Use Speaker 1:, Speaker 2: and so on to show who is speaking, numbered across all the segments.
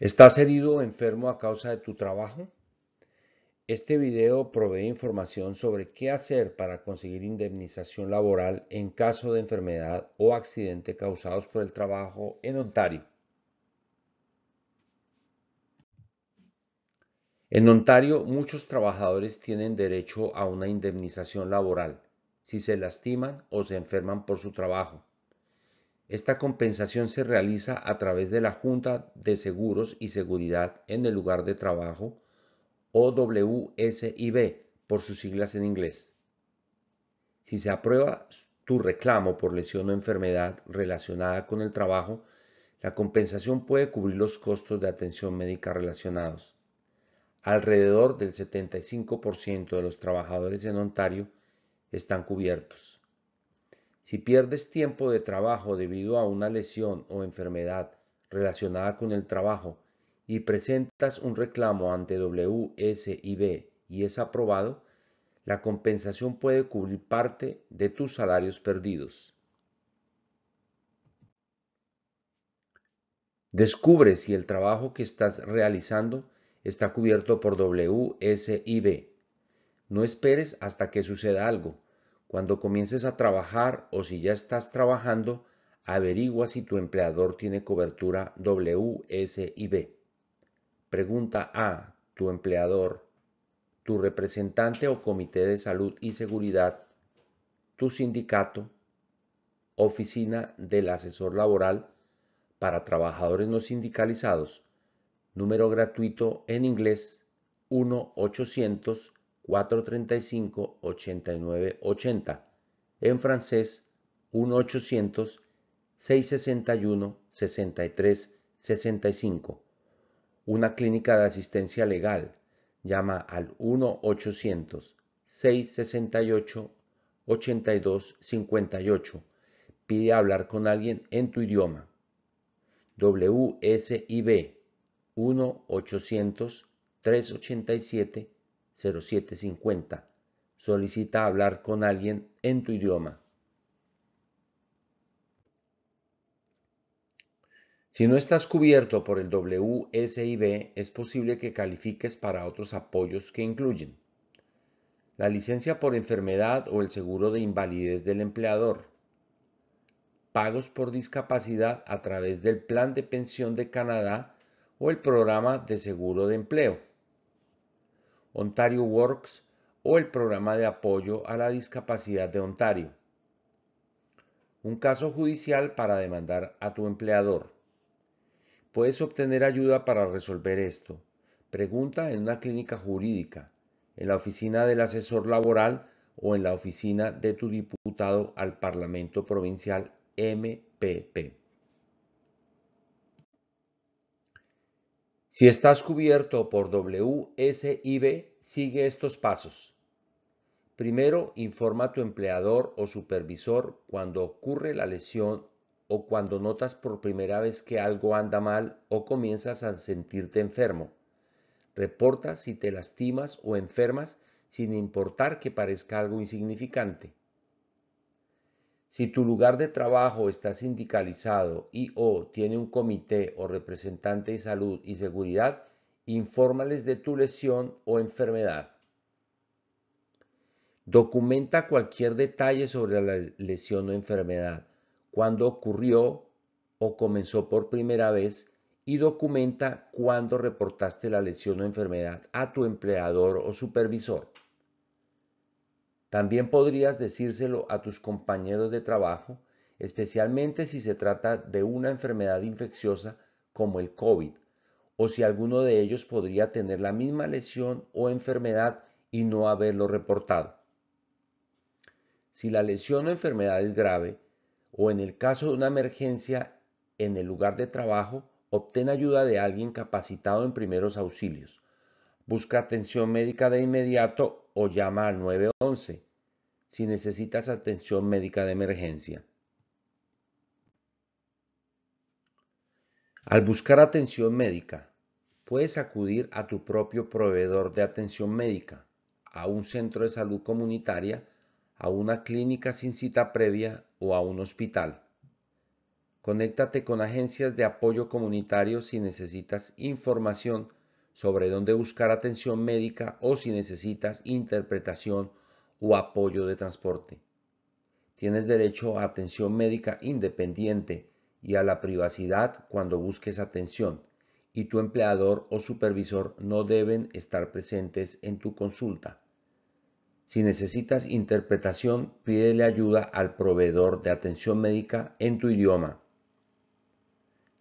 Speaker 1: ¿Estás herido o enfermo a causa de tu trabajo? Este video provee información sobre qué hacer para conseguir indemnización laboral en caso de enfermedad o accidente causados por el trabajo en Ontario. En Ontario muchos trabajadores tienen derecho a una indemnización laboral si se lastiman o se enferman por su trabajo. Esta compensación se realiza a través de la Junta de Seguros y Seguridad en el lugar de trabajo o WSIB por sus siglas en inglés. Si se aprueba tu reclamo por lesión o enfermedad relacionada con el trabajo, la compensación puede cubrir los costos de atención médica relacionados. Alrededor del 75% de los trabajadores en Ontario están cubiertos. Si pierdes tiempo de trabajo debido a una lesión o enfermedad relacionada con el trabajo y presentas un reclamo ante WSIB y es aprobado, la compensación puede cubrir parte de tus salarios perdidos. Descubre si el trabajo que estás realizando está cubierto por WSIB. No esperes hasta que suceda algo. Cuando comiences a trabajar o si ya estás trabajando, averigua si tu empleador tiene cobertura WSIB. Pregunta a tu empleador, tu representante o comité de salud y seguridad, tu sindicato, oficina del asesor laboral para trabajadores no sindicalizados, número gratuito en inglés 1 800 435-8980. En francés, 1-800-661-6365. Una clínica de asistencia legal. Llama al 1-800-668-8258. Pide hablar con alguien en tu idioma. WSIB 1-800-387 0750. Solicita hablar con alguien en tu idioma. Si no estás cubierto por el WSIB, es posible que califiques para otros apoyos que incluyen la licencia por enfermedad o el seguro de invalidez del empleador, pagos por discapacidad a través del Plan de Pensión de Canadá o el Programa de Seguro de Empleo Ontario Works o el programa de apoyo a la discapacidad de Ontario. Un caso judicial para demandar a tu empleador. Puedes obtener ayuda para resolver esto. Pregunta en una clínica jurídica, en la oficina del asesor laboral o en la oficina de tu diputado al Parlamento Provincial MPP. Si estás cubierto por WSIB, sigue estos pasos. Primero, informa a tu empleador o supervisor cuando ocurre la lesión o cuando notas por primera vez que algo anda mal o comienzas a sentirte enfermo. Reporta si te lastimas o enfermas sin importar que parezca algo insignificante. Si tu lugar de trabajo está sindicalizado y o tiene un comité o representante de salud y seguridad, infórmales de tu lesión o enfermedad. Documenta cualquier detalle sobre la lesión o enfermedad, cuándo ocurrió o comenzó por primera vez y documenta cuándo reportaste la lesión o enfermedad a tu empleador o supervisor. También podrías decírselo a tus compañeros de trabajo, especialmente si se trata de una enfermedad infecciosa como el COVID, o si alguno de ellos podría tener la misma lesión o enfermedad y no haberlo reportado. Si la lesión o enfermedad es grave, o en el caso de una emergencia en el lugar de trabajo, obtén ayuda de alguien capacitado en primeros auxilios. Busca atención médica de inmediato o llama al 911 si necesitas atención médica de emergencia. Al buscar atención médica, puedes acudir a tu propio proveedor de atención médica, a un centro de salud comunitaria, a una clínica sin cita previa o a un hospital. Conéctate con agencias de apoyo comunitario si necesitas información sobre dónde buscar atención médica o si necesitas interpretación o apoyo de transporte. Tienes derecho a atención médica independiente y a la privacidad cuando busques atención, y tu empleador o supervisor no deben estar presentes en tu consulta. Si necesitas interpretación, pídele ayuda al proveedor de atención médica en tu idioma.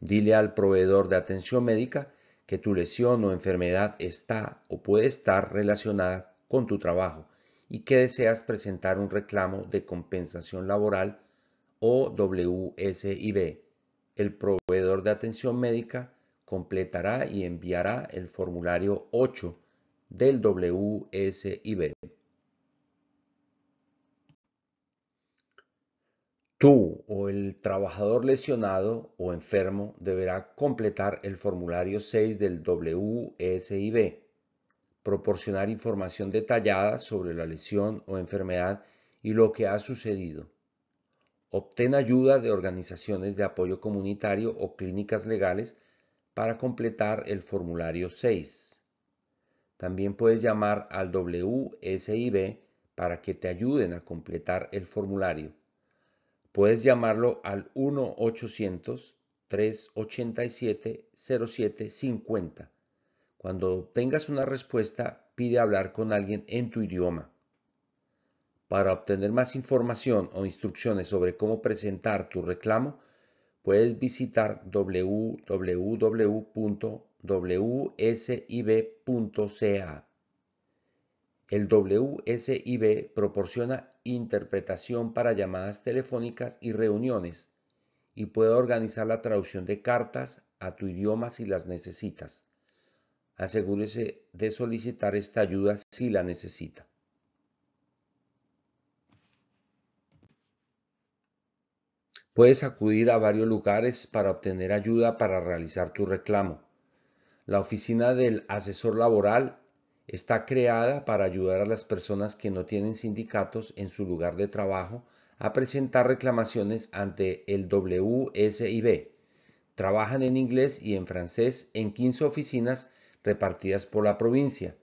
Speaker 1: Dile al proveedor de atención médica que tu lesión o enfermedad está o puede estar relacionada con tu trabajo y que deseas presentar un reclamo de compensación laboral o WSIB. El proveedor de atención médica completará y enviará el formulario 8 del WSIB. Tú o el trabajador lesionado o enfermo deberá completar el formulario 6 del WSIB proporcionar información detallada sobre la lesión o enfermedad y lo que ha sucedido. Obtén ayuda de organizaciones de apoyo comunitario o clínicas legales para completar el formulario 6. También puedes llamar al WSIB para que te ayuden a completar el formulario. Puedes llamarlo al 1-800-387-0750 cuando obtengas una respuesta, pide hablar con alguien en tu idioma. Para obtener más información o instrucciones sobre cómo presentar tu reclamo, puedes visitar www.wsib.ca. El WSIB proporciona interpretación para llamadas telefónicas y reuniones y puede organizar la traducción de cartas a tu idioma si las necesitas asegúrese de solicitar esta ayuda si la necesita. Puedes acudir a varios lugares para obtener ayuda para realizar tu reclamo. La oficina del asesor laboral está creada para ayudar a las personas que no tienen sindicatos en su lugar de trabajo a presentar reclamaciones ante el WSIB. Trabajan en inglés y en francés en 15 oficinas repartidas por la provincia.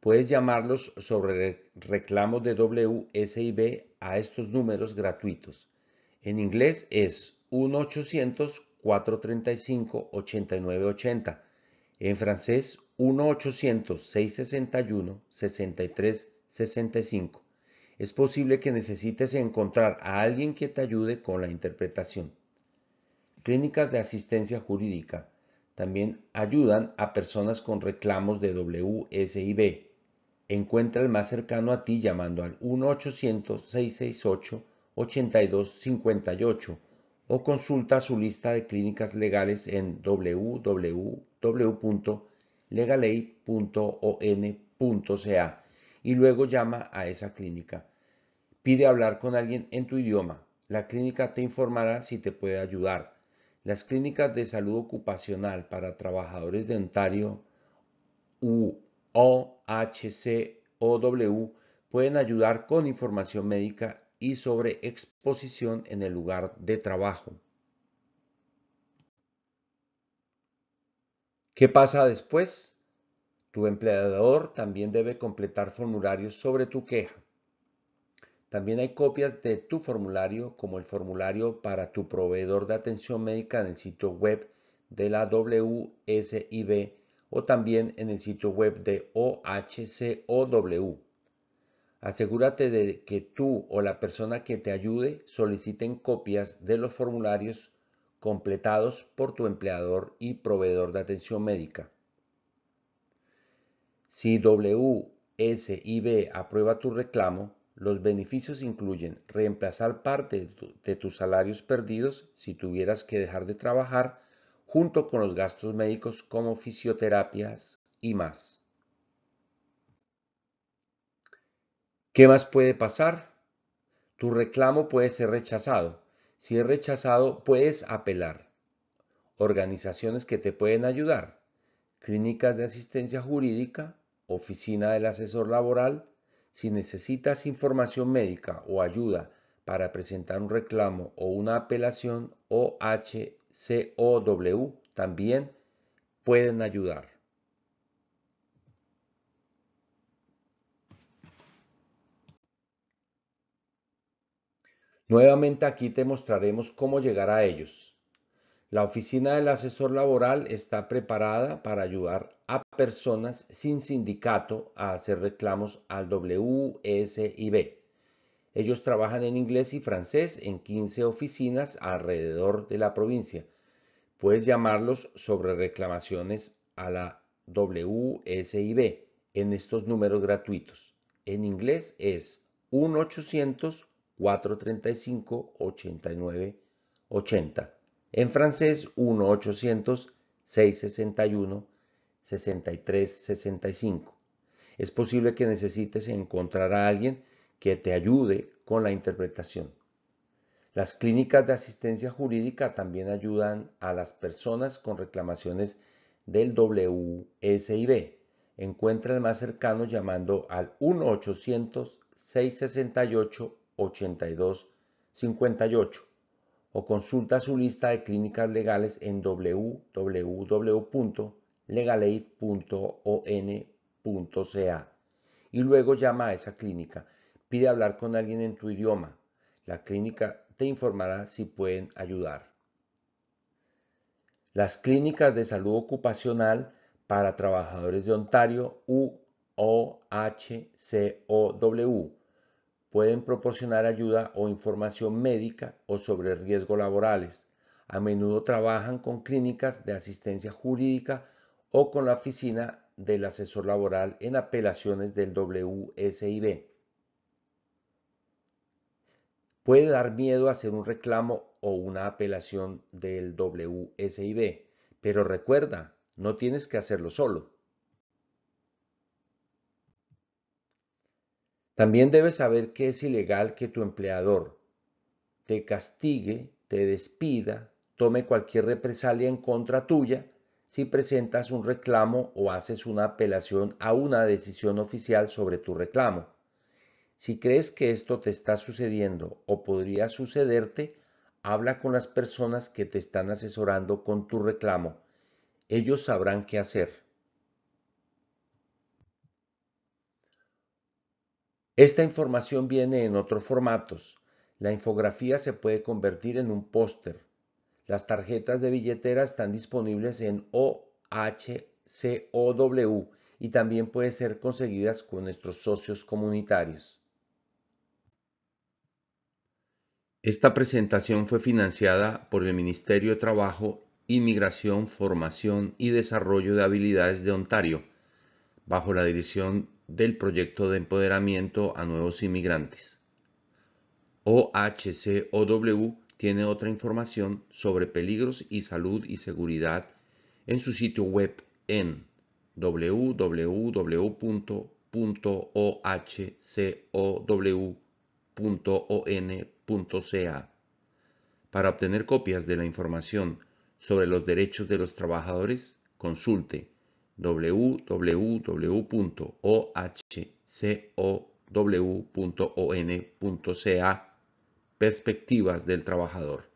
Speaker 1: Puedes llamarlos sobre reclamos de WSIB a estos números gratuitos. En inglés es 1-800-435-8980. En francés 1-800-661-6365. Es posible que necesites encontrar a alguien que te ayude con la interpretación. Clínicas de asistencia jurídica. También ayudan a personas con reclamos de WSIB. Encuentra el más cercano a ti llamando al 1-800-668-8258 o consulta su lista de clínicas legales en www.legalaid.on.ca y luego llama a esa clínica. Pide hablar con alguien en tu idioma. La clínica te informará si te puede ayudar. Las clínicas de salud ocupacional para trabajadores de Ontario, UOHCOW, pueden ayudar con información médica y sobre exposición en el lugar de trabajo. ¿Qué pasa después? Tu empleador también debe completar formularios sobre tu queja. También hay copias de tu formulario como el formulario para tu proveedor de atención médica en el sitio web de la WSIB o también en el sitio web de OHCOW. Asegúrate de que tú o la persona que te ayude soliciten copias de los formularios completados por tu empleador y proveedor de atención médica. Si WSIB aprueba tu reclamo, los beneficios incluyen reemplazar parte de, tus salarios perdidos si tuvieras que dejar de trabajar, junto con los gastos médicos como fisioterapias y más. ¿Qué más puede pasar? Tu reclamo puede ser rechazado. Si es rechazado, puedes apelar. Organizaciones que te pueden ayudar. Clínicas de asistencia jurídica, oficina del asesor laboral, si necesitas información médica o ayuda para presentar un reclamo o una apelación, OHCOW también pueden ayudar. Nuevamente aquí te mostraremos cómo llegar a ellos. La oficina del asesor laboral está preparada para ayudar personas sin sindicato a hacer reclamos al WSIB. Ellos trabajan en inglés y francés en 15 oficinas alrededor de la provincia. Puedes llamarlos sobre reclamaciones a la WSIB en estos números gratuitos. En inglés es 1-800-435-8980. En francés 1 800 661 63 Es posible que necesites encontrar a alguien que te ayude con la interpretación. Las clínicas de asistencia jurídica también ayudan a las personas con reclamaciones del WSIB. Encuentra el más cercano llamando al 1-800-668-8258 o consulta su lista de clínicas legales en www legalaid.on.ca y luego llama a esa clínica. Pide hablar con alguien en tu idioma. La clínica te informará si pueden ayudar. Las clínicas de salud ocupacional para trabajadores de Ontario U-O-H-C-O-W pueden proporcionar ayuda o información médica o sobre riesgos laborales. A menudo trabajan con clínicas de asistencia jurídica o con la oficina del asesor laboral en apelaciones del WSIB. Puede dar miedo hacer un reclamo o una apelación del WSIB, pero recuerda, no tienes que hacerlo solo. También debes saber que es ilegal que tu empleador te castigue, te despida, tome cualquier represalia en contra tuya si presentas un reclamo o haces una apelación a una decisión oficial sobre tu reclamo. Si crees que esto te está sucediendo o podría sucederte, habla con las personas que te están asesorando con tu reclamo. Ellos sabrán qué hacer. Esta información viene en otros formatos. La infografía se puede convertir en un póster, las tarjetas de billetera están disponibles en OHCOW y también pueden ser conseguidas con nuestros socios comunitarios. Esta presentación fue financiada por el Ministerio de Trabajo, Inmigración, Formación y Desarrollo de Habilidades de Ontario, bajo la dirección del proyecto de empoderamiento a nuevos inmigrantes. OHCOW tiene otra información sobre peligros y salud y seguridad en su sitio web en www.ohcow.on.ca. Para obtener copias de la información sobre los derechos de los trabajadores, consulte www.ohcow.on.ca perspectivas del trabajador.